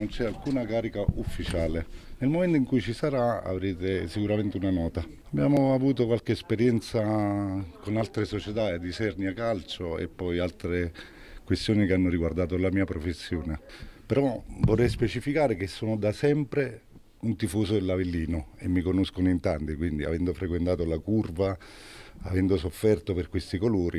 Non c'è alcuna carica ufficiale. Nel momento in cui ci sarà avrete sicuramente una nota. Abbiamo avuto qualche esperienza con altre società eh, di Sernia Calcio e poi altre questioni che hanno riguardato la mia professione. Però vorrei specificare che sono da sempre un tifoso dell'Avellino e mi conoscono in tanti, quindi avendo frequentato la curva, avendo sofferto per questi colori.